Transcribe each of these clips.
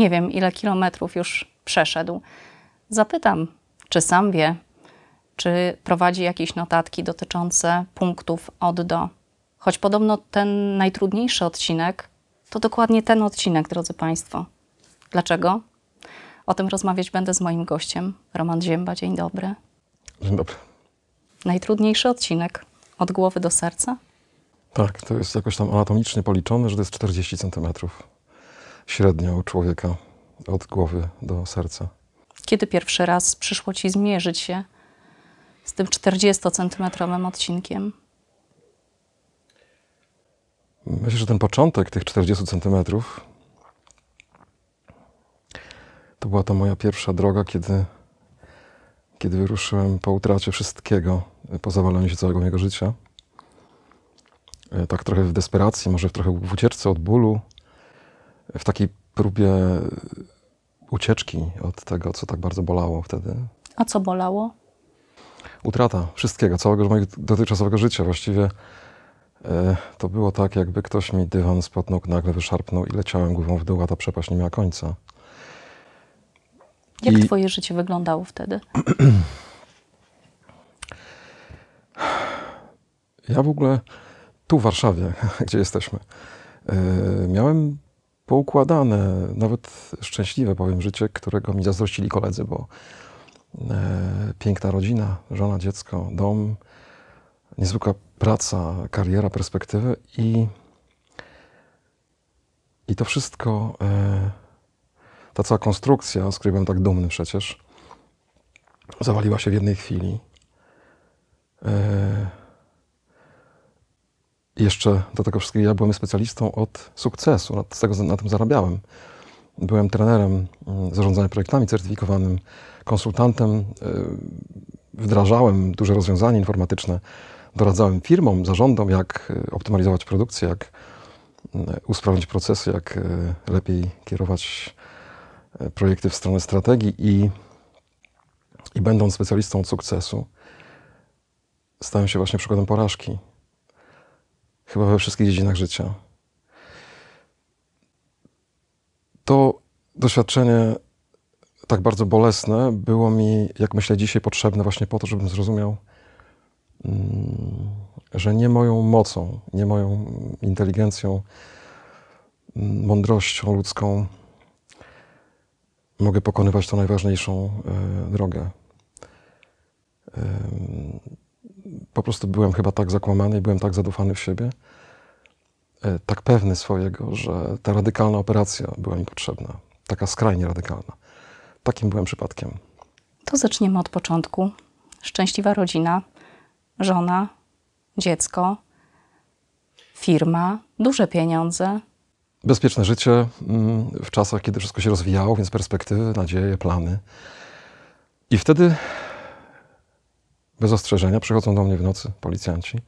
nie wiem ile kilometrów już przeszedł. Zapytam, czy sam wie, czy prowadzi jakieś notatki dotyczące punktów od do. Choć podobno ten najtrudniejszy odcinek to dokładnie ten odcinek, drodzy Państwo. Dlaczego? O tym rozmawiać będę z moim gościem, Roman Ziemba. Dzień dobry. Dzień dobry. Najtrudniejszy odcinek od głowy do serca? Tak, to jest jakoś tam anatomicznie policzone, że to jest 40 centymetrów średnio u człowieka od głowy do serca. Kiedy pierwszy raz przyszło ci zmierzyć się z tym 40-centymetrowym odcinkiem? Myślę, że ten początek tych 40 centymetrów to była ta moja pierwsza droga, kiedy, kiedy wyruszyłem po utracie wszystkiego, e, po zawaleniu się całego mojego życia. E, tak trochę w desperacji, może trochę w ucieczce od bólu, w takiej próbie ucieczki od tego, co tak bardzo bolało wtedy. A co bolało? Utrata wszystkiego, całego mojego dotychczasowego życia. Właściwie e, to było tak, jakby ktoś mi dywan spod nóg nagle wyszarpnął i leciałem głową w dół, a ta przepaść nie miała końca. Jak I... twoje życie wyglądało wtedy? Ja w ogóle tu w Warszawie, gdzie jesteśmy, e, miałem poukładane, nawet szczęśliwe, powiem, życie, którego mi zazdrościli koledzy, bo e, piękna rodzina, żona, dziecko, dom, niezwykła praca, kariera, perspektywy i, i to wszystko, e, ta cała konstrukcja, z której byłem tak dumny przecież, zawaliła się w jednej chwili. E, jeszcze do tego wszystkiego ja byłem specjalistą od sukcesu, z tego na tym zarabiałem. Byłem trenerem mm, zarządzania projektami certyfikowanym, konsultantem, y, wdrażałem duże rozwiązania informatyczne, doradzałem firmom, zarządom, jak y, optymalizować produkcję, jak y, usprawnić procesy, jak lepiej kierować projekty w stronę strategii i, i będąc specjalistą od sukcesu, stałem się właśnie przykładem porażki chyba we wszystkich dziedzinach życia. To doświadczenie tak bardzo bolesne było mi, jak myślę, dzisiaj potrzebne właśnie po to, żebym zrozumiał, mm, że nie moją mocą, nie moją inteligencją, mm, mądrością ludzką mogę pokonywać tą najważniejszą e, drogę po prostu byłem chyba tak zakłamany i byłem tak zadufany w siebie, e, tak pewny swojego, że ta radykalna operacja była mi potrzebna. Taka skrajnie radykalna. Takim byłem przypadkiem. To zaczniemy od początku. Szczęśliwa rodzina, żona, dziecko, firma, duże pieniądze. Bezpieczne życie mm, w czasach, kiedy wszystko się rozwijało, więc perspektywy, nadzieje, plany. I wtedy bez ostrzeżenia. Przychodzą do mnie w nocy policjanci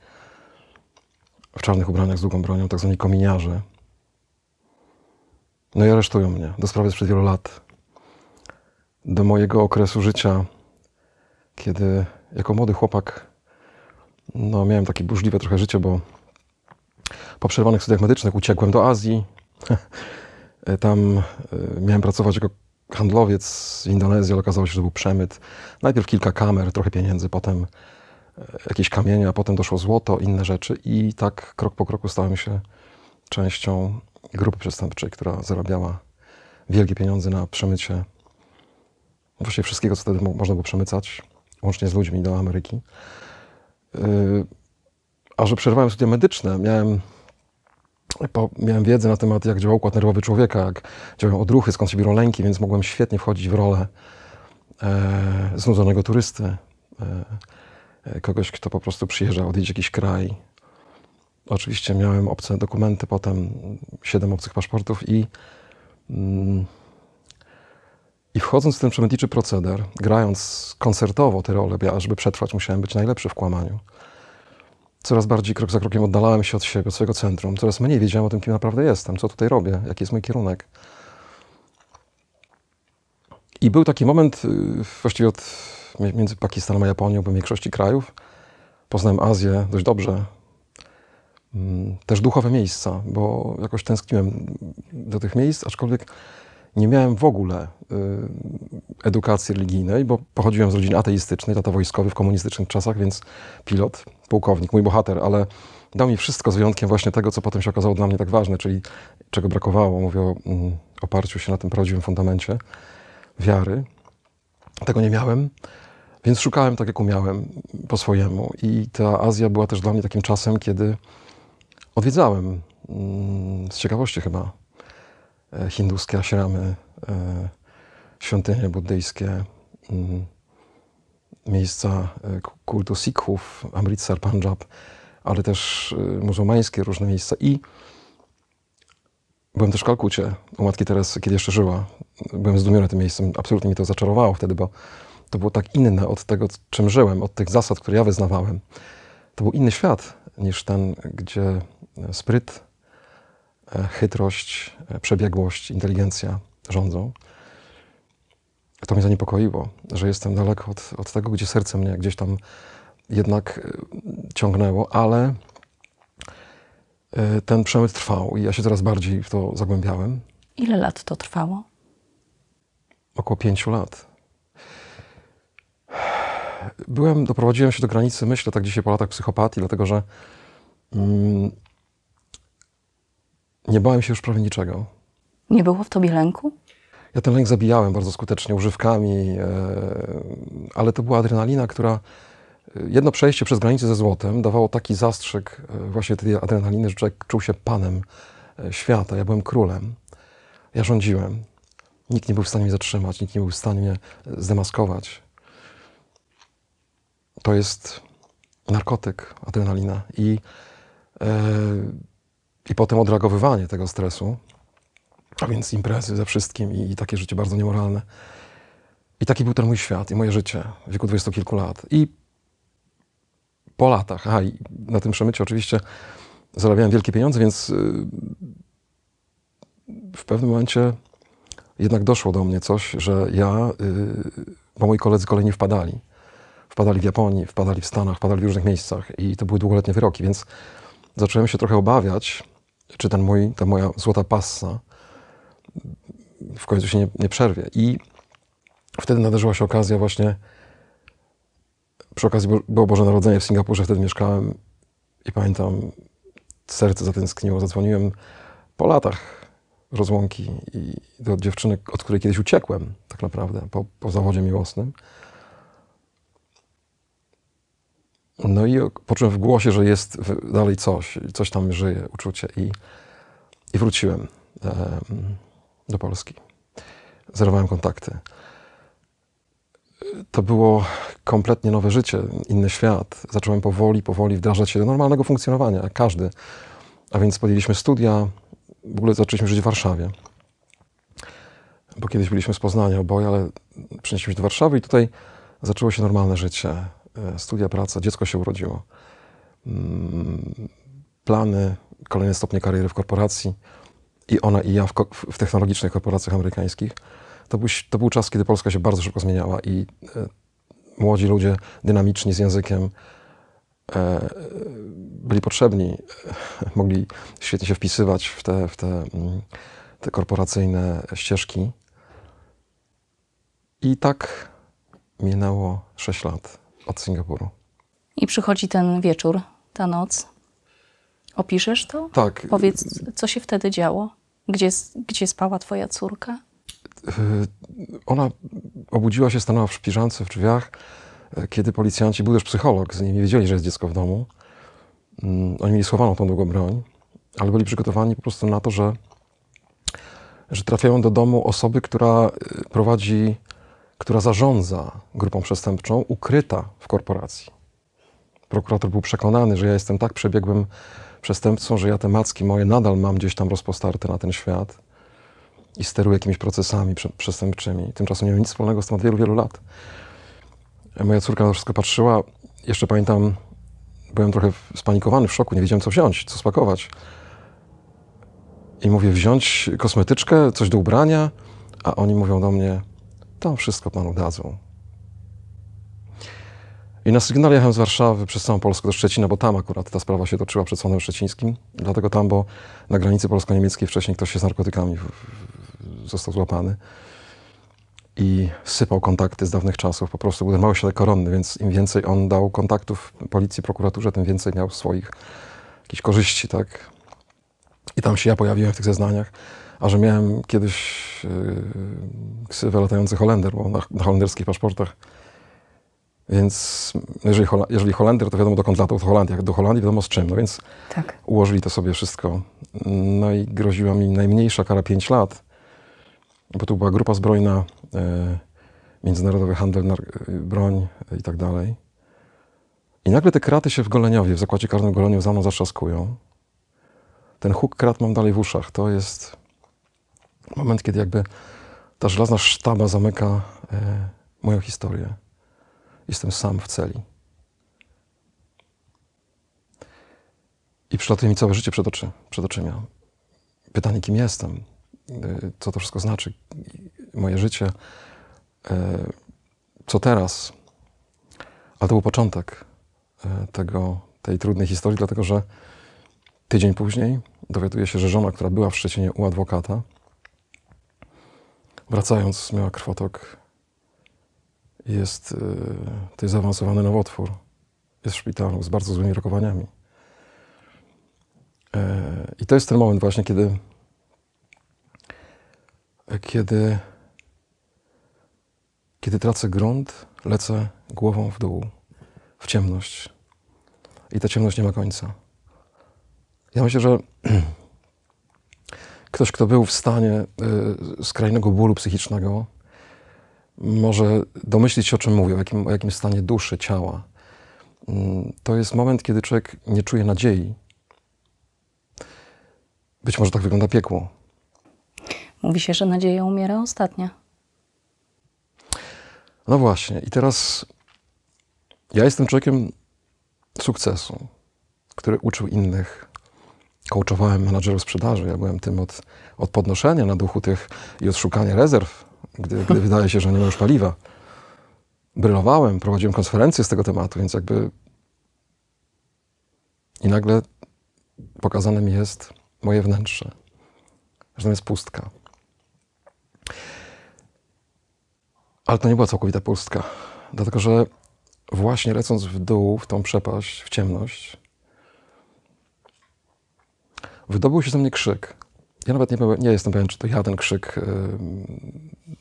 w czarnych ubraniach z długą bronią, tak zwani kominiarze. No i aresztują mnie. Do sprawy sprzed wielu lat. Do mojego okresu życia, kiedy jako młody chłopak no, miałem takie burzliwe trochę życie, bo po przerwanych studiach medycznych uciekłem do Azji. Tam e, miałem pracować jako handlowiec z Indonezji, ale okazało się, że był przemyt. Najpierw kilka kamer, trochę pieniędzy, potem e, jakieś kamienie, a potem doszło złoto, inne rzeczy i tak krok po kroku stałem się częścią grupy przestępczej, która zarabiała wielkie pieniądze na przemycie no właściwie wszystkiego, co wtedy można było przemycać, łącznie z ludźmi do Ameryki. E, a że przerwałem studia medyczne, miałem po, miałem wiedzę na temat, jak działa układ nerwowy człowieka, jak działają odruchy, skąd się biorą lęki, więc mogłem świetnie wchodzić w rolę e, znudzonego turysty, e, e, kogoś, kto po prostu przyjeżdża odwiedzić jakiś kraj. Oczywiście miałem obce dokumenty, potem siedem obcych paszportów i, mm, i wchodząc w ten przemytniczy proceder, grając koncertowo te role, ja, żeby przetrwać, musiałem być najlepszy w kłamaniu coraz bardziej krok za krokiem oddalałem się od siebie, od swojego centrum. Coraz mniej wiedziałem o tym, kim naprawdę jestem, co tutaj robię, jaki jest mój kierunek. I był taki moment, y, właściwie od, między Pakistanem a Japonią, w większości krajów, poznałem Azję dość dobrze. Mm, też duchowe miejsca, bo jakoś tęskniłem do tych miejsc, aczkolwiek nie miałem w ogóle y, edukacji religijnej, bo pochodziłem z rodziny ateistycznej, tata wojskowy w komunistycznych czasach, więc pilot, pułkownik, mój bohater, ale dał mi wszystko z wyjątkiem właśnie tego, co potem się okazało dla mnie tak ważne, czyli czego brakowało. Mówię o mm, oparciu się na tym prawdziwym fundamencie wiary. Tego nie miałem, więc szukałem tak, jak umiałem, po swojemu. I ta Azja była też dla mnie takim czasem, kiedy odwiedzałem mm, z ciekawości chyba E, hinduskie aśramy, e, świątynie buddyjskie, mm, miejsca e, kultu Sikhów, Amritsar, Punjab, ale też muzułmańskie różne miejsca. I byłem też w Kalkucie u matki teraz, kiedy jeszcze żyła. Byłem zdumiony tym miejscem, absolutnie mi to zaczarowało wtedy, bo to było tak inne od tego, czym żyłem, od tych zasad, które ja wyznawałem. To był inny świat niż ten, gdzie spryt, E, chytrość, e, przebiegłość, inteligencja rządzą. To mnie zaniepokoiło, że jestem daleko od, od tego, gdzie serce mnie gdzieś tam jednak e, ciągnęło, ale ten przemyt trwał i ja się coraz bardziej w to zagłębiałem. Ile lat to trwało? Około pięciu lat. Byłem, doprowadziłem się do granicy, myślę tak dzisiaj po latach psychopatii, dlatego że mm, nie bałem się już prawie niczego. Nie było w tobie lęku? Ja ten lęk zabijałem bardzo skutecznie używkami, e, ale to była adrenalina, która. E, jedno przejście przez granicę ze złotem dawało taki zastrzyk e, właśnie tej adrenaliny, że człowiek czuł się panem świata. Ja byłem królem, ja rządziłem. Nikt nie był w stanie mnie zatrzymać, nikt nie był w stanie mnie zdemaskować. To jest narkotyk, adrenalina. I. Yy, i potem odreagowywanie tego stresu, a więc imprezy ze wszystkim i, i takie życie bardzo niemoralne. I taki był ten mój świat i moje życie w wieku dwudziestu kilku lat. I po latach, aha, i na tym przemycie oczywiście zarabiałem wielkie pieniądze, więc y, w pewnym momencie jednak doszło do mnie coś, że ja, y, bo moi koledzy kolejni wpadali. Wpadali w Japonii, wpadali w Stanach, wpadali w różnych miejscach i to były długoletnie wyroki, więc zacząłem się trochę obawiać, czy ten mój, ta moja złota passa w końcu się nie, nie przerwie. I wtedy nadarzyła się okazja właśnie, przy okazji było Boże Narodzenie w Singapurze, wtedy mieszkałem i pamiętam, serce zatęskniło, zadzwoniłem po latach rozłąki i do dziewczyny, od której kiedyś uciekłem tak naprawdę, po, po zawodzie miłosnym. No i po czym w głosie, że jest dalej coś, coś tam żyje, uczucie. I, i wróciłem e, do Polski. Zerwałem kontakty. To było kompletnie nowe życie, inny świat. Zacząłem powoli, powoli wdrażać się do normalnego funkcjonowania, jak każdy. A więc podjęliśmy studia, w ogóle zaczęliśmy żyć w Warszawie. Bo kiedyś byliśmy z Poznania oboje, ale przenieśliśmy się do Warszawy i tutaj zaczęło się normalne życie E, studia, praca, dziecko się urodziło, mm, plany, kolejne stopnie kariery w korporacji i ona i ja w, w technologicznych korporacjach amerykańskich. To był, to był czas, kiedy Polska się bardzo szybko zmieniała i e, młodzi ludzie, dynamiczni z językiem, e, byli potrzebni, mogli świetnie się wpisywać w te, w te, mm, te korporacyjne ścieżki. I tak minęło 6 lat od Singapuru. I przychodzi ten wieczór, ta noc. Opiszesz to? Tak. Powiedz, co się wtedy działo? Gdzie, gdzie spała twoja córka? Yy, ona obudziła się, stanęła w piżance, w drzwiach, e, kiedy policjanci, był też psycholog, z nimi wiedzieli, że jest dziecko w domu. Mm, oni mieli schowaną tą długą broń, ale byli przygotowani po prostu na to, że, że trafiają do domu osoby, która y, prowadzi która zarządza grupą przestępczą, ukryta w korporacji. Prokurator był przekonany, że ja jestem tak przebiegłym przestępcą, że ja te macki moje nadal mam gdzieś tam rozpostarte na ten świat i steruję jakimiś procesami przestępczymi. Tymczasem nie miałem nic wspólnego z tym od wielu, wielu lat. Moja córka na wszystko patrzyła. Jeszcze pamiętam, byłem trochę spanikowany, w szoku, nie wiedziałem co wziąć, co spakować. I mówię, wziąć kosmetyczkę, coś do ubrania, a oni mówią do mnie, tam wszystko Panu dadzą. I na sygnale jechałem z Warszawy przez całą Polskę do Szczecina, bo tam akurat ta sprawa się toczyła przed sądem szczecińskim. Dlatego tam, bo na granicy polsko-niemieckiej wcześniej ktoś się z narkotykami został złapany i sypał kontakty z dawnych czasów. Po prostu był ten mały środek koronny, więc im więcej on dał kontaktów policji, prokuraturze, tym więcej miał swoich jakichś korzyści, tak? I tam się ja pojawiłem w tych zeznaniach. A że miałem kiedyś yy, ksywę latający Holender, bo na, na holenderskich paszportach. Więc jeżeli, Hol jeżeli Holender, to wiadomo dokąd latał, to Holandia. Do Holandii wiadomo z czym. No więc tak. ułożyli to sobie wszystko. No i groziła mi najmniejsza kara 5 lat, bo tu była grupa zbrojna, yy, międzynarodowy handel, yy, broń e, i tak dalej. I nagle te kraty się w Goleniowie, w zakładzie karnym Goleniu za mną zatrzaskują. Ten huk krat mam dalej w uszach. To jest moment, kiedy jakby ta żelazna sztaba zamyka e, moją historię. Jestem sam w celi. I przylatuje mi całe życie przed, oczy, przed oczyma. Pytanie, kim jestem, e, co to wszystko znaczy, moje życie, e, co teraz. Ale to był początek tego, tej trudnej historii, dlatego że tydzień później dowiaduję się, że żona, która była w Szczecinie u adwokata, Wracając, miała krwotok. Jest, y, to jest zaawansowany nowotwór. Jest w szpitalu z bardzo złymi rokowaniami. E, I to jest ten moment właśnie, kiedy kiedy kiedy tracę grunt, lecę głową w dół, w ciemność. I ta ciemność nie ma końca. Ja myślę, że Ktoś, kto był w stanie y, skrajnego bólu psychicznego, może domyślić się, o czym mówię, o jakim, o jakim stanie duszy, ciała. Mm, to jest moment, kiedy człowiek nie czuje nadziei. Być może tak wygląda piekło. Mówi się, że nadzieja umiera ostatnia. No właśnie, i teraz ja jestem człowiekiem sukcesu, który uczył innych coachowałem menadżerów sprzedaży. Ja byłem tym od, od podnoszenia na duchu tych i od szukania rezerw, gdy, gdy hmm. wydaje się, że nie ma już paliwa. Brylowałem, prowadziłem konferencje z tego tematu, więc jakby. I nagle pokazane mi jest moje wnętrze, że tam jest pustka. Ale to nie była całkowita pustka, dlatego że właśnie lecąc w dół, w tą przepaść, w ciemność, wydobył się ze mnie krzyk. Ja nawet nie, nie jestem pewien, czy to ja ten krzyk yy,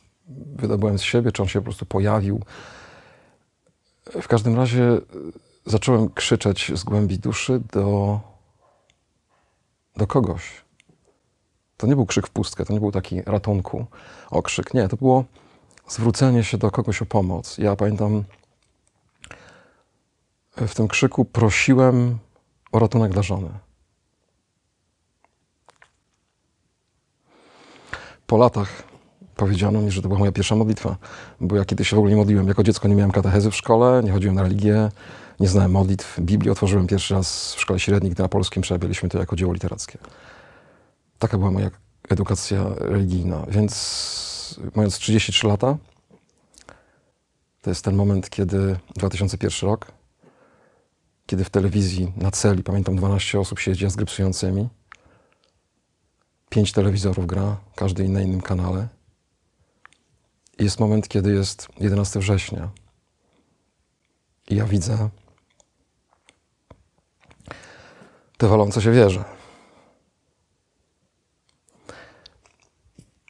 wydobyłem z siebie, czy on się po prostu pojawił. W każdym razie y, zacząłem krzyczeć z głębi duszy do, do kogoś. To nie był krzyk w pustkę, to nie był taki ratunku okrzyk. Nie, to było zwrócenie się do kogoś o pomoc. Ja pamiętam, y, w tym krzyku prosiłem o ratunek dla żony. po latach powiedziano mi, że to była moja pierwsza modlitwa, bo ja kiedyś się w ogóle nie modliłem. Jako dziecko nie miałem katechezy w szkole, nie chodziłem na religię, nie znałem modlitw. Biblię otworzyłem pierwszy raz w szkole średniej, gdy na polskim przerabialiśmy to jako dzieło literackie. Taka była moja edukacja religijna. Więc mając 33 lata, to jest ten moment, kiedy 2001 rok, kiedy w telewizji na celi, pamiętam 12 osób siedzi z grypsującymi, pięć telewizorów gra, każdy na innym kanale. jest moment, kiedy jest 11 września. I ja widzę te walące się wieże.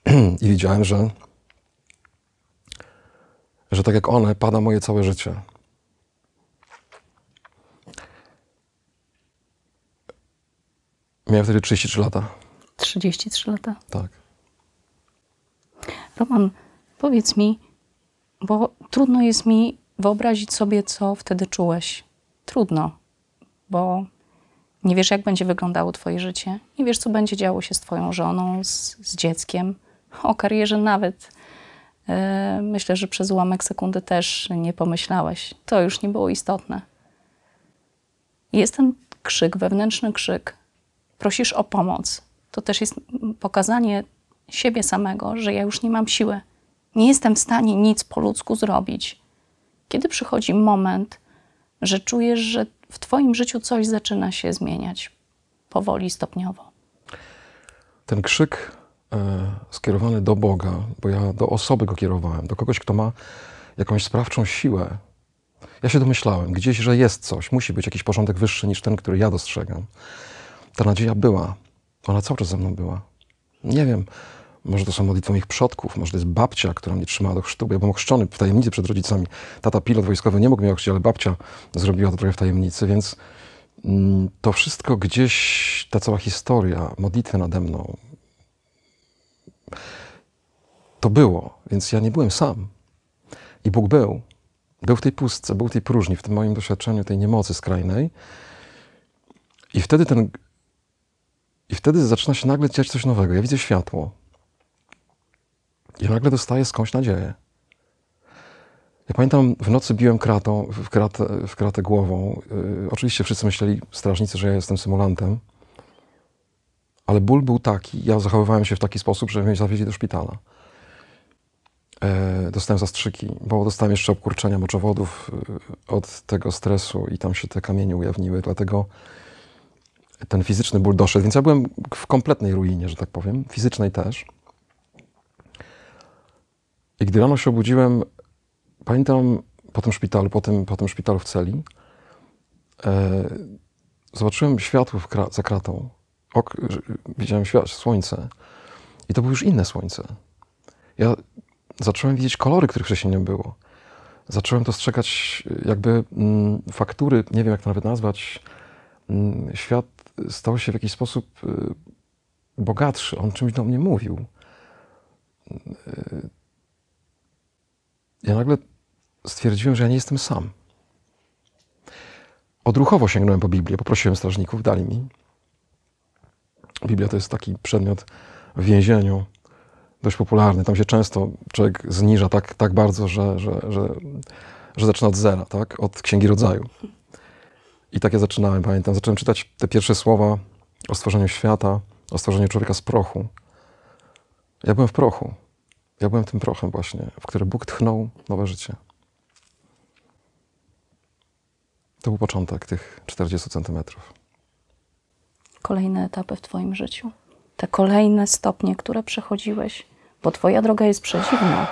I widziałem, że, że tak jak one, pada moje całe życie. Miałem wtedy 33 lata. 33 lata. Tak. Roman, powiedz mi, bo trudno jest mi wyobrazić sobie, co wtedy czułeś. Trudno, bo nie wiesz, jak będzie wyglądało Twoje życie, nie wiesz, co będzie działo się z Twoją żoną, z, z dzieckiem. O karierze nawet e, myślę, że przez ułamek sekundy też nie pomyślałeś. To już nie było istotne. Jest ten krzyk, wewnętrzny krzyk. Prosisz o pomoc to też jest pokazanie siebie samego, że ja już nie mam siły. Nie jestem w stanie nic po ludzku zrobić. Kiedy przychodzi moment, że czujesz, że w Twoim życiu coś zaczyna się zmieniać powoli, stopniowo? Ten krzyk e, skierowany do Boga, bo ja do osoby go kierowałem, do kogoś, kto ma jakąś sprawczą siłę. Ja się domyślałem gdzieś, że jest coś, musi być jakiś porządek wyższy niż ten, który ja dostrzegam. Ta nadzieja była, ona cały czas ze mną była. Nie wiem, może to są modlitwy moich przodków, może to jest babcia, która mnie trzymała do chrztu, bo ja byłem chrzczony w tajemnicy przed rodzicami. Tata pilot wojskowy nie mógł mnie ochrzcić, ale babcia zrobiła to trochę w tajemnicy, więc mm, to wszystko gdzieś, ta cała historia, modlitwy nade mną, to było, więc ja nie byłem sam. I Bóg był. Był w tej pustce, był w tej próżni, w tym moim doświadczeniu tej niemocy skrajnej. I wtedy ten i wtedy zaczyna się nagle dziać coś nowego. Ja widzę światło. Ja nagle dostaję skądś nadzieję. Ja pamiętam, w nocy biłem kratą, w, kratę, w kratę głową. Yy, oczywiście wszyscy myśleli, strażnicy, że ja jestem symulantem. Ale ból był taki, ja zachowywałem się w taki sposób, żeby mnie zawieźli do szpitala. Yy, dostałem zastrzyki, bo dostałem jeszcze obkurczenia moczowodów yy, od tego stresu i tam się te kamienie ujawniły, dlatego ten fizyczny ból doszedł. Więc ja byłem w kompletnej ruinie, że tak powiem, fizycznej też. I gdy rano się obudziłem, pamiętam po tym szpitalu, po tym, po tym szpitalu w celi, e, zobaczyłem światło kra za kratą. Ok, widziałem świat, słońce. I to było już inne słońce. Ja zacząłem widzieć kolory, których wcześniej nie było. Zacząłem dostrzegać e, jakby m, mm, faktury, nie wiem jak to nawet nazwać, m, mm, świat stał się w jakiś sposób y, bogatszy. On czymś do mnie mówił. Y, ja nagle stwierdziłem, że ja nie jestem sam. Odruchowo sięgnąłem po Biblię, poprosiłem strażników, dali mi. Biblia to jest taki przedmiot w więzieniu, dość popularny. Tam się często człowiek zniża tak, tak bardzo, że, że, że, że zaczyna od zera, tak? od Księgi Rodzaju. I tak ja zaczynałem, pamiętam. Zacząłem czytać te pierwsze słowa o stworzeniu świata, o stworzeniu człowieka z prochu. Ja byłem w prochu. Ja byłem tym prochem właśnie, w który Bóg tchnął nowe życie. To był początek tych 40 centymetrów. Kolejne etapy w Twoim życiu, te kolejne stopnie, które przechodziłeś, bo Twoja droga jest przeciwna.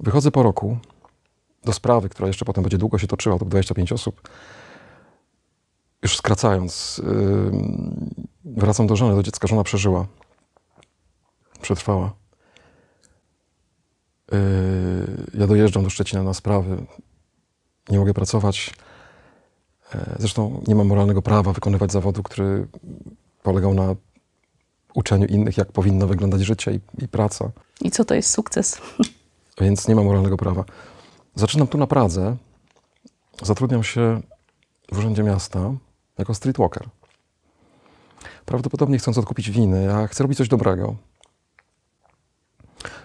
Wychodzę po roku do sprawy, która jeszcze potem będzie długo się toczyła, to 25 osób już skracając, wracam do żony, do dziecka. Żona przeżyła. Przetrwała. Yy, ja dojeżdżam do Szczecina na sprawy. Nie mogę pracować. Yy, zresztą nie mam moralnego prawa wykonywać zawodu, który polegał na uczeniu innych, jak powinno wyglądać życie i, i praca. I co to jest sukces? Więc nie mam moralnego prawa. Zaczynam tu na Pradze. Zatrudniam się w Urzędzie Miasta jako streetwalker. Prawdopodobnie chcąc odkupić winy, a chcę robić coś dobrego.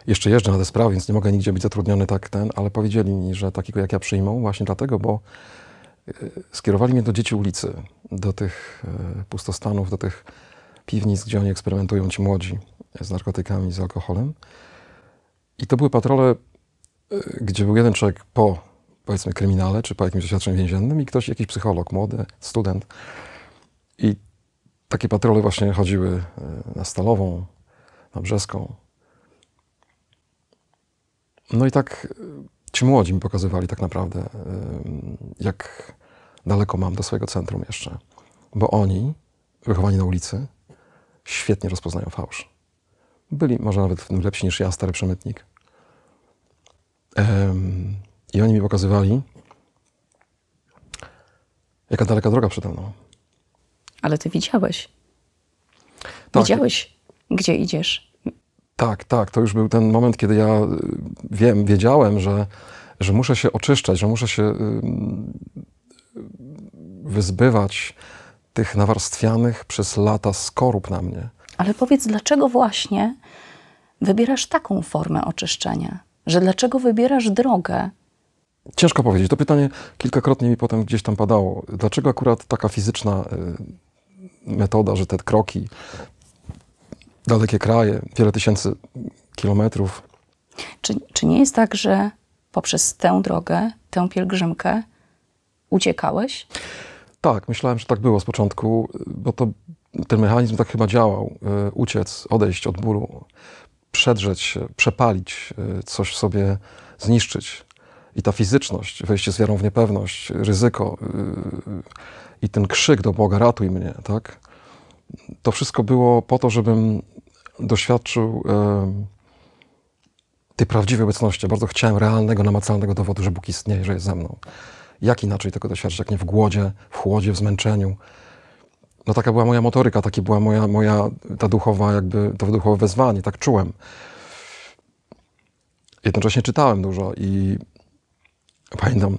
Jeszcze jeżdżę na tę sprawę, więc nie mogę nigdzie być zatrudniony tak ten, ale powiedzieli mi, że takiego jak ja przyjmą właśnie dlatego, bo e, skierowali mnie do dzieci ulicy, do tych e, pustostanów, do tych piwnic, gdzie oni eksperymentują, ci młodzi, e, z narkotykami, z alkoholem. I to były patrole, gdzie był jeden człowiek po powiedzmy kryminale, czy po jakimś doświadczeniu więziennym i ktoś, jakiś psycholog, młody, student. I takie patrole właśnie chodziły e, na Stalową, na Brzeską. No i tak e, ci młodzi mi pokazywali tak naprawdę, e, jak daleko mam do swojego centrum jeszcze. Bo oni, wychowani na ulicy, świetnie rozpoznają fałsz. Byli może nawet lepsi niż ja, stary przemytnik. I oni mi pokazywali, jaka daleka droga przede mną. Ale ty widziałeś. Tak. Widziałeś, gdzie idziesz. Tak, tak. To już był ten moment, kiedy ja y, wiem, wiedziałem, że, że muszę się oczyszczać, że muszę się y, y, wyzbywać tych nawarstwianych przez lata skorup na mnie. Ale powiedz, dlaczego właśnie wybierasz taką formę oczyszczenia? Że dlaczego wybierasz drogę Ciężko powiedzieć. To pytanie kilkakrotnie mi potem gdzieś tam padało. Dlaczego akurat taka fizyczna y, metoda, że te kroki, dalekie kraje, wiele tysięcy kilometrów? Czy, czy nie jest tak, że poprzez tę drogę, tę pielgrzymkę uciekałeś? Tak, myślałem, że tak było z początku, bo to, ten mechanizm tak chyba działał. Y, uciec, odejść od bólu, przedrzeć się, przepalić, y, coś w sobie zniszczyć. I ta fizyczność, wejście z wiarą w niepewność, ryzyko yy, i ten krzyk do Boga, ratuj mnie, tak? To wszystko było po to, żebym doświadczył yy, tej prawdziwej obecności. Bardzo chciałem realnego, namacalnego dowodu, że Bóg istnieje, że jest ze mną. Jak inaczej tego doświadczyć, jak nie w głodzie, w chłodzie, w zmęczeniu, no taka była moja motoryka, takie była moja, moja ta duchowa jakby, to duchowe wezwanie, tak czułem. Jednocześnie czytałem dużo i pamiętam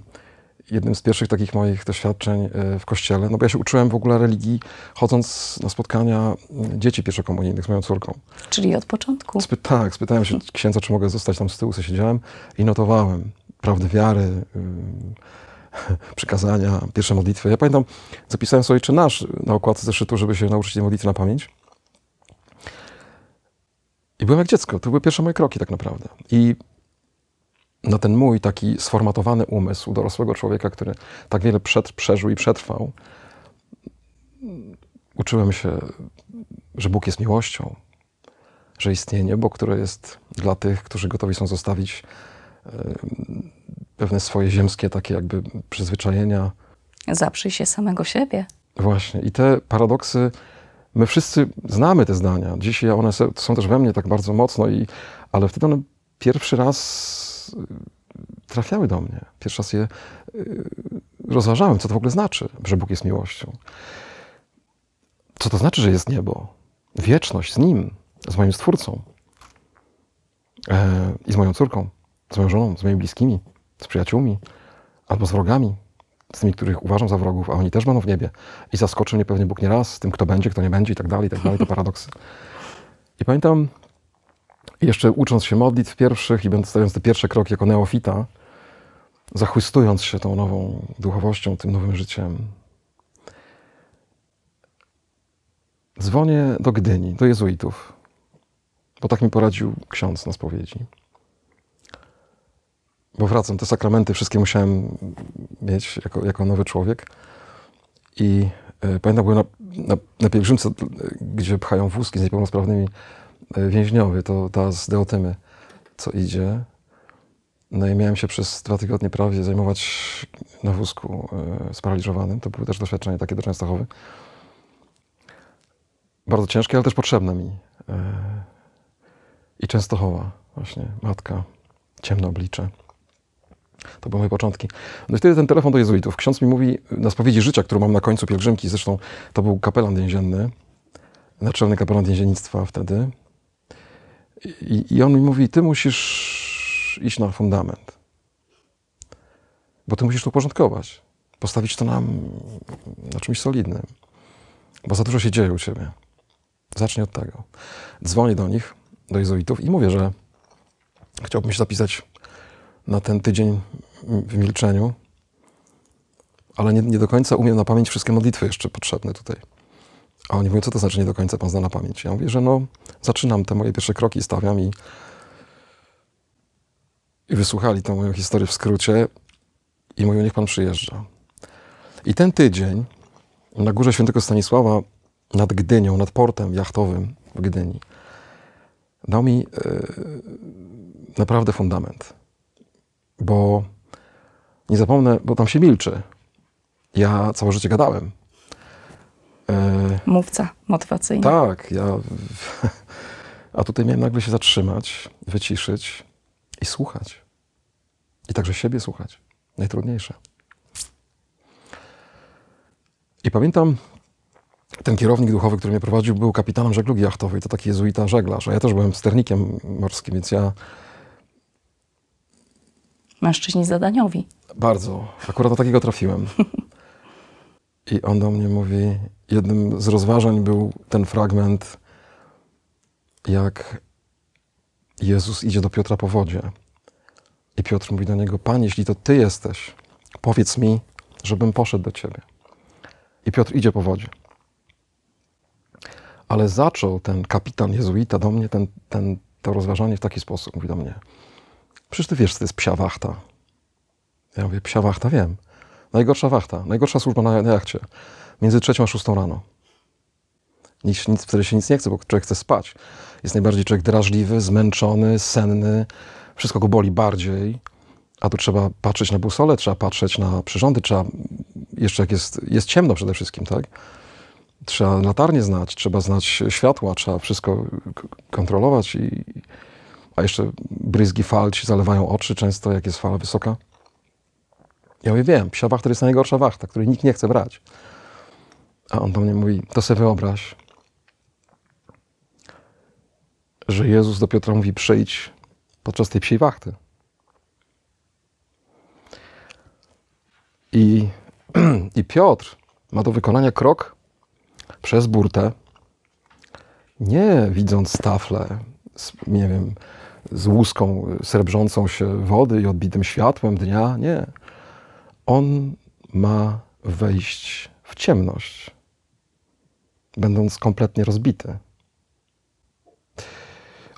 jednym z pierwszych takich moich doświadczeń e, w kościele, no bo ja się uczyłem w ogóle religii, chodząc na spotkania mm, dzieci pierwszokomunijnych z moją córką. Czyli od początku? Spy tak, spytałem się księdza, czy mogę zostać tam z tyłu, co siedziałem i notowałem prawdy wiary, yy, przykazania, pierwsze modlitwy. Ja pamiętam, zapisałem sobie czy nasz y, na okładce zeszytu, żeby się nauczyć tej modlitwy na pamięć. I byłem jak dziecko, to były pierwsze moje kroki tak naprawdę. I na ten mój taki sformatowany umysł dorosłego człowieka, który tak wiele przed, przeżył i przetrwał, uczyłem się, że Bóg jest miłością, że istnieje niebo, które jest dla tych, którzy gotowi są zostawić e, pewne swoje ziemskie takie jakby przyzwyczajenia. Zaprzyj się samego siebie. Właśnie. I te paradoksy, my wszyscy znamy te zdania. Dzisiaj one są też we mnie tak bardzo mocno, i, ale wtedy one pierwszy raz trafiały do mnie. Pierwszy raz je y, rozważałem, co to w ogóle znaczy, że Bóg jest miłością. Co to znaczy, że jest niebo? Wieczność z Nim, z moim Stwórcą e, i z moją córką, z moją żoną, z moimi bliskimi, z przyjaciółmi albo z wrogami, z tymi, których uważam za wrogów, a oni też będą w niebie. I zaskoczy mnie pewnie Bóg nieraz z tym, kto będzie, kto nie będzie i tak dalej, i tak dalej, te paradoksy. I pamiętam, jeszcze ucząc się modlitw pierwszych i będąc stawiając te pierwsze kroki jako neofita, zachłystując się tą nową duchowością, tym nowym życiem, dzwonię do Gdyni, do jezuitów, bo tak mi poradził ksiądz na spowiedzi. Bo wracam, te sakramenty wszystkie musiałem mieć jako, jako nowy człowiek. I y, pamiętam, byłem na, na, na pielgrzymce, gdzie pchają wózki z niepełnosprawnymi więźniowie, to ta z Deotymy, co idzie. No i miałem się przez dwa tygodnie prawie zajmować na wózku e, sparaliżowanym. To były też doświadczenie takie do Częstochowy. Bardzo ciężkie, ale też potrzebne mi. E, I Częstochowa właśnie, matka, ciemne oblicze. To były moje początki. No i wtedy ten telefon do jezuitów. Ksiądz mi mówi na spowiedzi życia, którą mam na końcu pielgrzymki, zresztą to był kapelan więzienny, naczelny kapelan więziennictwa wtedy, i, I on mi mówi, ty musisz iść na fundament, bo ty musisz to uporządkować, postawić to na, na czymś solidnym, bo za dużo się dzieje u ciebie. Zacznij od tego. Dzwonię do nich, do jezuitów i mówię, że chciałbym się zapisać na ten tydzień w milczeniu, ale nie, nie do końca umiem na pamięć wszystkie modlitwy jeszcze potrzebne tutaj. A oni mówią, co to znaczy nie do końca pan zna na pamięć? Ja mówię, że no, zaczynam te moje pierwsze kroki, stawiam i, i wysłuchali tą moją historię w skrócie i mówią, niech pan przyjeżdża. I ten tydzień na górze Świętego Stanisława nad Gdynią, nad portem jachtowym w Gdyni, dał mi yy, naprawdę fundament. Bo nie zapomnę, bo tam się milczy. Ja całe życie gadałem, E, Mówca motywacyjny. Tak, ja. A tutaj miałem nagle się zatrzymać, wyciszyć i słuchać. I także siebie słuchać. Najtrudniejsze. I pamiętam, ten kierownik duchowy, który mnie prowadził, był kapitanem żeglugi jachtowej. To taki jezuita żeglarz. A ja też byłem sternikiem morskim, więc ja. Mężczyźni zadaniowi. Bardzo. Akurat do takiego trafiłem. I on do mnie mówi: jednym z rozważań był ten fragment, jak Jezus idzie do Piotra po wodzie. I Piotr mówi do niego: Panie, jeśli to ty jesteś, powiedz mi, żebym poszedł do ciebie. I Piotr idzie po wodzie. Ale zaczął ten kapitan jezuita do mnie ten, ten, to rozważanie w taki sposób. Mówi do mnie: Przecież ty wiesz, co to jest psia wachta. Ja mówię: Psia wachta wiem. Najgorsza wachta, najgorsza służba na, na jachcie. Między trzecią a szóstą rano. Nic, nic, wtedy się nic nie chce, bo człowiek chce spać. Jest najbardziej człowiek drażliwy, zmęczony, senny. Wszystko go boli bardziej. A tu trzeba patrzeć na busole, trzeba patrzeć na przyrządy, trzeba... Jeszcze jak jest, jest ciemno przede wszystkim, tak? Trzeba latarnie znać, trzeba znać światła, trzeba wszystko kontrolować i... A jeszcze bryzgi fal ci zalewają oczy często, jak jest fala wysoka. Ja mówię, wiem, psia wachta jest najgorsza wachta, której nikt nie chce brać. A on do mnie mówi, to sobie wyobraź, że Jezus do Piotra mówi, przyjdź podczas tej psiej wachty. I, I Piotr ma do wykonania krok przez burtę, nie widząc tafle, z, nie wiem, z łuską srebrzącą się wody i odbitym światłem dnia, nie on ma wejść w ciemność, będąc kompletnie rozbity.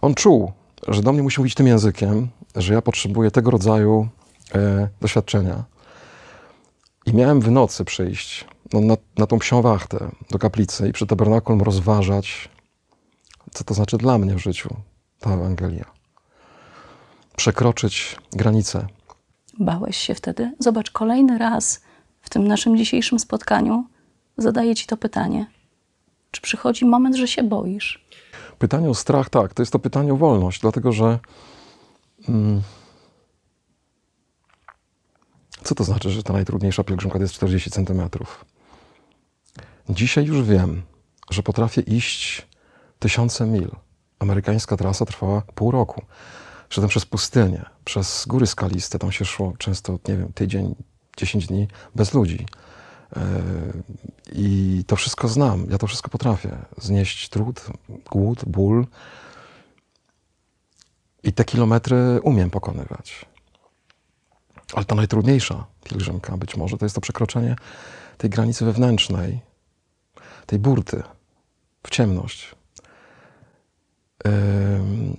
On czuł, że do mnie musi mówić tym językiem, że ja potrzebuję tego rodzaju e, doświadczenia. I miałem w nocy przyjść no, na, na tą psią wachtę do kaplicy i przy tabernakulum rozważać, co to znaczy dla mnie w życiu ta Ewangelia. Przekroczyć granice Bałeś się wtedy? Zobacz, kolejny raz w tym naszym dzisiejszym spotkaniu zadaję Ci to pytanie. Czy przychodzi moment, że się boisz? Pytanie o strach, tak. To jest to pytanie o wolność, dlatego że. Mm, co to znaczy, że ta najtrudniejsza pielgrzymka to jest 40 centymetrów? Dzisiaj już wiem, że potrafię iść tysiące mil. Amerykańska trasa trwała pół roku. Szedłem przez pustynię, przez góry skaliste, tam się szło często, nie wiem, tydzień, 10 dni bez ludzi. E, I to wszystko znam, ja to wszystko potrafię. Znieść trud, głód, ból. I te kilometry umiem pokonywać. Ale ta najtrudniejsza pielgrzymka być może to jest to przekroczenie tej granicy wewnętrznej, tej burty w ciemność.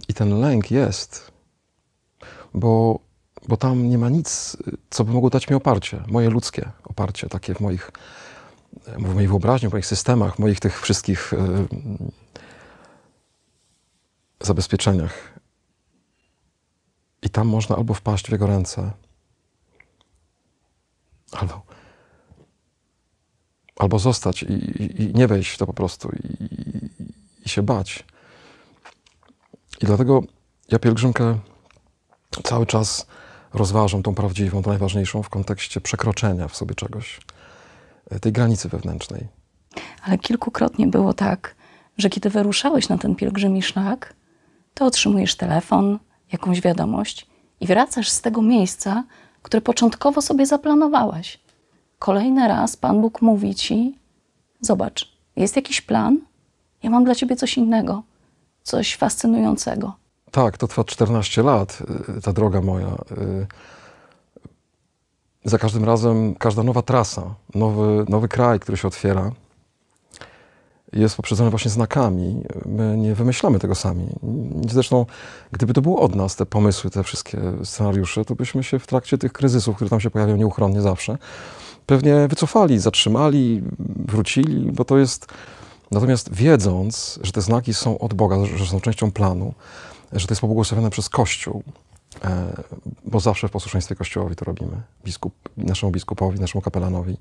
I ten lęk jest, bo, bo tam nie ma nic, co by mogło dać mi oparcie, moje ludzkie oparcie, takie w moich w mojej wyobraźni, w moich systemach, w moich tych wszystkich e, zabezpieczeniach. I tam można albo wpaść w jego ręce, albo, albo zostać i, i, i nie wejść w to po prostu i, i się bać. I dlatego ja pielgrzymkę cały czas rozważam tą prawdziwą, tą najważniejszą w kontekście przekroczenia w sobie czegoś, e, tej granicy wewnętrznej. Ale kilkukrotnie było tak, że kiedy wyruszałeś na ten pielgrzymi szlak, to otrzymujesz telefon, jakąś wiadomość i wracasz z tego miejsca, które początkowo sobie zaplanowałaś. Kolejny raz Pan Bóg mówi ci: Zobacz, jest jakiś plan, ja mam dla ciebie coś innego, coś fascynującego. Tak, to trwa 14 lat, y, ta droga moja. Y, za każdym razem każda nowa trasa, nowy, nowy kraj, który się otwiera, jest poprzedzony właśnie znakami. My nie wymyślamy tego sami. Zresztą, gdyby to było od nas, te pomysły, te wszystkie scenariusze, to byśmy się w trakcie tych kryzysów, które tam się pojawią nieuchronnie zawsze, pewnie wycofali, zatrzymali, wrócili, bo to jest. Natomiast wiedząc, że te znaki są od Boga, że są częścią planu, że to jest pobłogosławione przez Kościół, e, bo zawsze w posłuszeństwie Kościołowi to robimy, biskup, naszemu biskupowi, naszemu kapelanowi.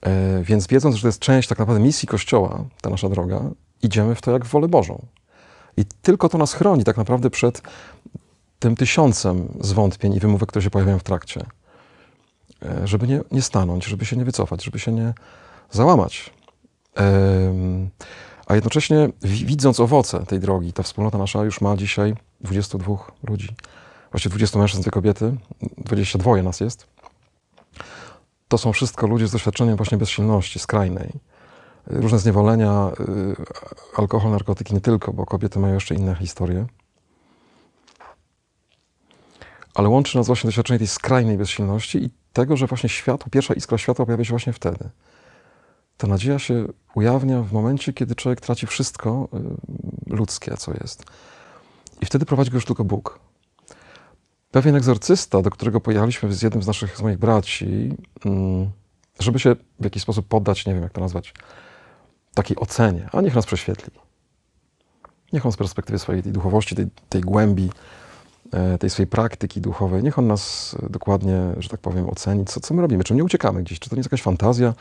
E, więc wiedząc, że to jest część tak naprawdę misji Kościoła, ta nasza droga, idziemy w to jak w wolę Bożą. I tylko to nas chroni tak naprawdę przed tym tysiącem zwątpień i wymówek, które się pojawiają w trakcie. E, żeby nie, nie stanąć, żeby się nie wycofać, żeby się nie załamać a jednocześnie widząc owoce tej drogi, ta wspólnota nasza już ma dzisiaj 22 ludzi. Właściwie 20 mężczyzn, dwie kobiety, 22 nas jest. To są wszystko ludzie z doświadczeniem właśnie bezsilności, skrajnej. Różne zniewolenia, y, alkohol, narkotyki, nie tylko, bo kobiety mają jeszcze inne historie. Ale łączy nas właśnie doświadczenie tej skrajnej bezsilności i tego, że właśnie światło, pierwsza iskra światła pojawia się właśnie wtedy. Ta nadzieja się ujawnia w momencie, kiedy człowiek traci wszystko y, ludzkie, co jest. I wtedy prowadzi go już tylko Bóg. Pewien egzorcysta, do którego pojechaliśmy z jednym z naszych, z moich braci, mm, żeby się w jakiś sposób poddać, nie wiem jak to nazwać, takiej ocenie, a niech nas prześwietli. Niech on z perspektywy swojej tej duchowości, tej, tej głębi, e, tej swojej praktyki duchowej, niech on nas e, dokładnie, że tak powiem, oceni, co, co my robimy, czy nie uciekamy gdzieś, czy to nie jest jakaś fantazja,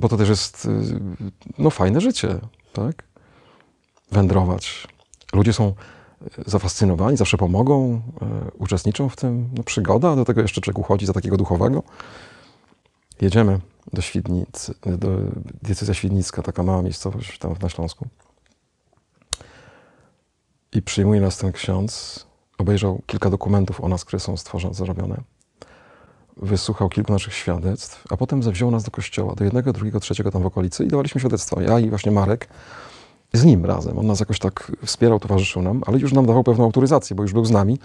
bo to też jest y, no, fajne życie, tak? Wędrować. Ludzie są y, zafascynowani, zawsze pomogą, y, uczestniczą w tym. No, przygoda, do tego jeszcze człowiek uchodzi za takiego duchowego. Jedziemy do Świdnicy, do diecezja świdnicka, taka mała miejscowość tam na Śląsku. I przyjmuje nas ten ksiądz. Obejrzał kilka dokumentów o nas, które są stworzone, zrobione wysłuchał kilku naszych świadectw, a potem zawziął nas do kościoła, do jednego, drugiego, trzeciego tam w okolicy i dawaliśmy świadectwo Ja i właśnie Marek z nim razem. On nas jakoś tak wspierał, towarzyszył nam, ale już nam dawał pewną autoryzację, bo już był z nami.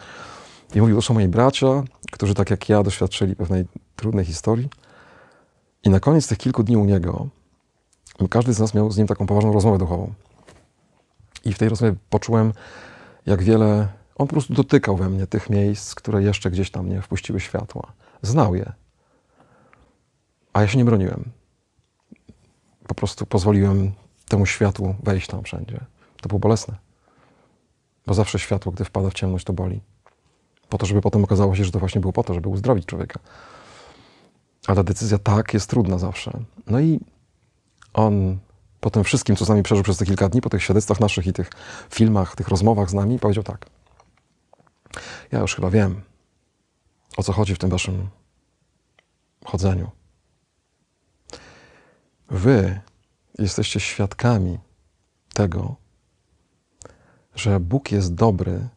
I mówił, to są moi bracia, którzy tak jak ja doświadczyli pewnej trudnej historii. I na koniec tych kilku dni u niego każdy z nas miał z nim taką poważną rozmowę duchową. I w tej rozmowie poczułem, jak wiele on po prostu dotykał we mnie tych miejsc, które jeszcze gdzieś tam nie wpuściły światła. Znał je. A ja się nie broniłem. Po prostu pozwoliłem temu światłu wejść tam wszędzie. To było bolesne. Bo zawsze światło, gdy wpada w ciemność, to boli. Po to, żeby potem okazało się, że to właśnie było po to, żeby uzdrowić człowieka. A ta decyzja tak jest trudna zawsze. No i on po tym wszystkim, co z nami przeżył przez te kilka dni, po tych świadectwach naszych i tych filmach, tych rozmowach z nami, powiedział tak. Ja już chyba wiem, o co chodzi w tym waszym chodzeniu? Wy jesteście świadkami tego, że Bóg jest dobry,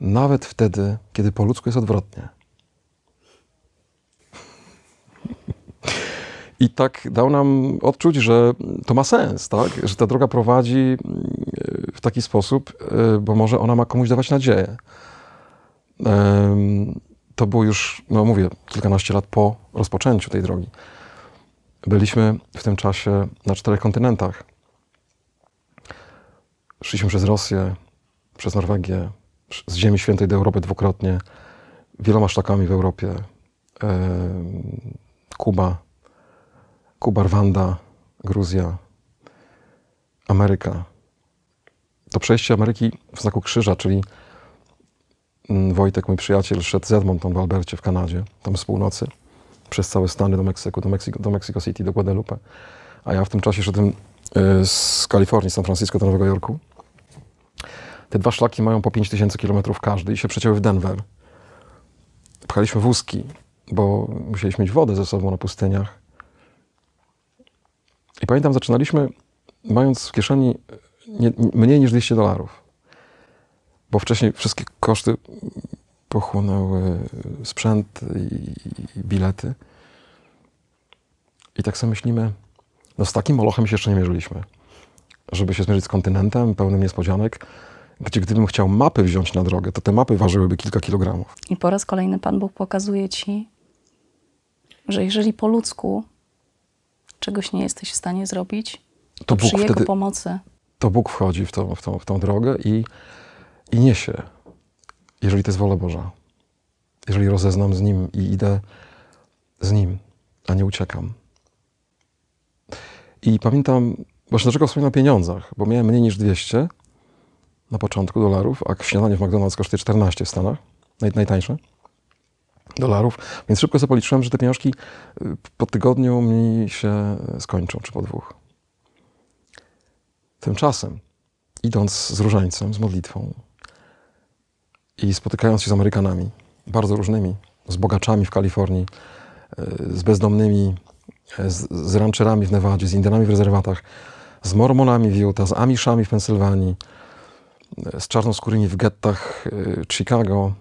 nawet wtedy, kiedy po ludzku jest odwrotnie. I tak dał nam odczuć, że to ma sens, tak? że ta droga prowadzi e, w taki sposób, e, bo może ona ma komuś dawać nadzieję to było już, no mówię, kilkanaście lat po rozpoczęciu tej drogi. Byliśmy w tym czasie na czterech kontynentach. Szliśmy przez Rosję, przez Norwegię, z Ziemi Świętej do Europy dwukrotnie, wieloma szlakami w Europie. Kuba, Kuba, Rwanda, Gruzja, Ameryka. To przejście Ameryki w znaku krzyża, czyli Mm, Wojtek, mój przyjaciel, szedł z Edmonton w Albercie w Kanadzie, tam z północy, przez całe Stany do Meksyku, do, Meksy do Mexico City, do Guadalupe. A ja w tym czasie szedłem y, z Kalifornii, San Francisco do Nowego Jorku. Te dwa szlaki mają po 5000 km każdy i się przecięły w Denver. Pchaliśmy wózki, bo musieliśmy mieć wodę ze sobą na pustyniach. I pamiętam, zaczynaliśmy mając w kieszeni y, nie, mniej niż 200 dolarów bo wcześniej wszystkie koszty pochłonęły sprzęt i, i bilety. I tak sobie myślimy, no z takim molochem się jeszcze nie mierzyliśmy. Żeby się zmierzyć z kontynentem pełnym niespodzianek, gdzie gdybym chciał mapy wziąć na drogę, to te mapy ważyłyby kilka kilogramów. I po raz kolejny Pan Bóg pokazuje ci, że jeżeli po ludzku czegoś nie jesteś w stanie zrobić, to, to Bóg przy Jego pomocy. To Bóg wchodzi w tą, w tą, w tą drogę i i niesie, jeżeli to jest wola Boża. Jeżeli rozeznam z Nim i idę z Nim, a nie uciekam. I pamiętam, właśnie dlaczego wspominam o pieniądzach, bo miałem mniej niż 200 na początku dolarów, a śniadanie w McDonald's kosztuje 14 w Stanach, naj, najtańsze dolarów, więc szybko sobie policzyłem, że te pieniążki y, po tygodniu mi się skończą, czy po dwóch. Tymczasem, idąc z różańcem, z modlitwą, i spotykając się z Amerykanami, bardzo różnymi, z bogaczami w Kalifornii, e, z bezdomnymi, e, z, z rancherami w Nevadzie, z Indianami w rezerwatach, z Mormonami w Utah, z Amishami w Pensylwanii, e, z czarnoskórymi w gettach Chicago.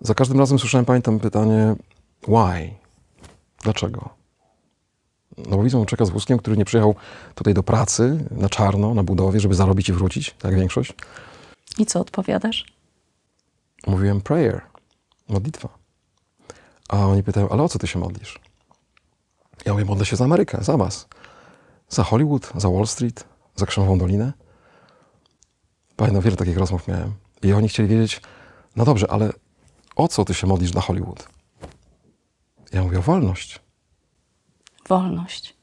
Za każdym razem słyszałem, pamiętam pytanie, why? Dlaczego? No bo widzą czeka z wózkiem, który nie przyjechał tutaj do pracy, na czarno, na budowie, żeby zarobić i wrócić, tak jak większość i co odpowiadasz? Mówiłem prayer, modlitwa. A oni pytają, ale o co ty się modlisz? Ja mówię, modlę się za Amerykę, za was. Za Hollywood, za Wall Street, za Krzemową Dolinę. Pamiętam, wiele takich rozmów miałem. I oni chcieli wiedzieć, no dobrze, ale o co ty się modlisz na Hollywood? Ja mówię o wolność. Wolność.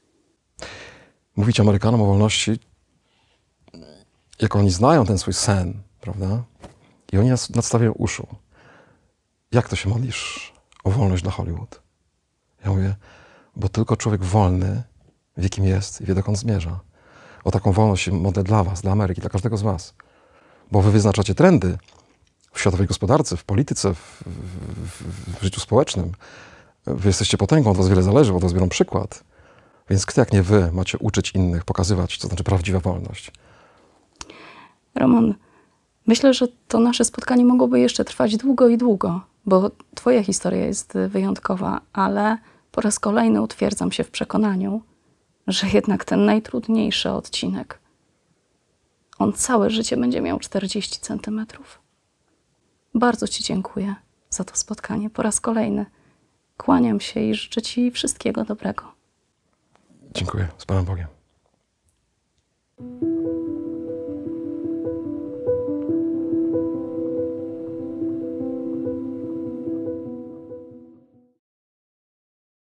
Mówić Amerykanom o wolności, jak oni znają ten swój sen, prawda? I oni nas nadstawiają uszu. Jak to się modlisz o wolność dla Hollywood? Ja mówię, bo tylko człowiek wolny wie, kim jest i wie, dokąd zmierza. O taką wolność się modlę dla was, dla Ameryki, dla każdego z was. Bo wy wyznaczacie trendy w światowej gospodarce, w polityce, w, w, w życiu społecznym. Wy jesteście potęgą, od was wiele zależy, od was biorą przykład. Więc kto jak nie wy macie uczyć innych, pokazywać, co znaczy prawdziwa wolność? Roman, Myślę, że to nasze spotkanie mogłoby jeszcze trwać długo i długo, bo Twoja historia jest wyjątkowa, ale po raz kolejny utwierdzam się w przekonaniu, że jednak ten najtrudniejszy odcinek, on całe życie będzie miał 40 centymetrów. Bardzo Ci dziękuję za to spotkanie po raz kolejny. Kłaniam się i życzę Ci wszystkiego dobrego. Dziękuję. Z Panem Bogiem.